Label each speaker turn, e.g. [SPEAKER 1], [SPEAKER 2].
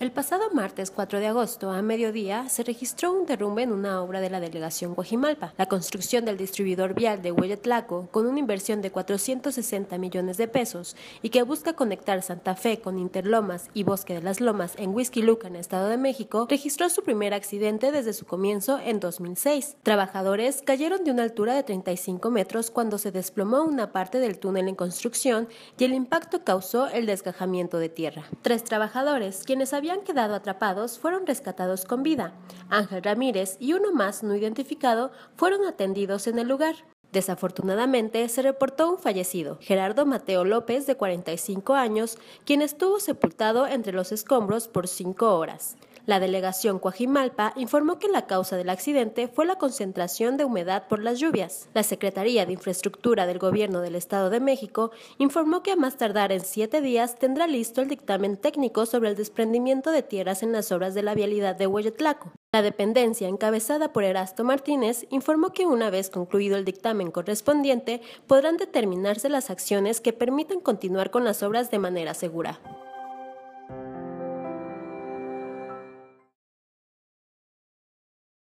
[SPEAKER 1] El pasado martes 4 de agosto, a mediodía, se registró un derrumbe en una obra de la delegación Guajimalpa. La construcción del distribuidor vial de Huelletlaco, con una inversión de 460 millones de pesos y que busca conectar Santa Fe con Interlomas y Bosque de las Lomas en Huizquiluca, en Estado de México, registró su primer accidente desde su comienzo en 2006. Trabajadores cayeron de una altura de 35 metros cuando se desplomó una parte del túnel en construcción y el impacto causó el desgajamiento de tierra. Tres trabajadores, quienes habían quedado atrapados fueron rescatados con vida. Ángel Ramírez y uno más no identificado fueron atendidos en el lugar. Desafortunadamente, se reportó un fallecido, Gerardo Mateo López, de 45 años, quien estuvo sepultado entre los escombros por cinco horas. La delegación Coajimalpa informó que la causa del accidente fue la concentración de humedad por las lluvias. La Secretaría de Infraestructura del Gobierno del Estado de México informó que a más tardar en siete días tendrá listo el dictamen técnico sobre el desprendimiento de tierras en las obras de la vialidad de Huelletlaco. La dependencia, encabezada por Erasto Martínez, informó que una vez concluido el dictamen correspondiente, podrán determinarse las acciones que permitan continuar con las obras de manera segura.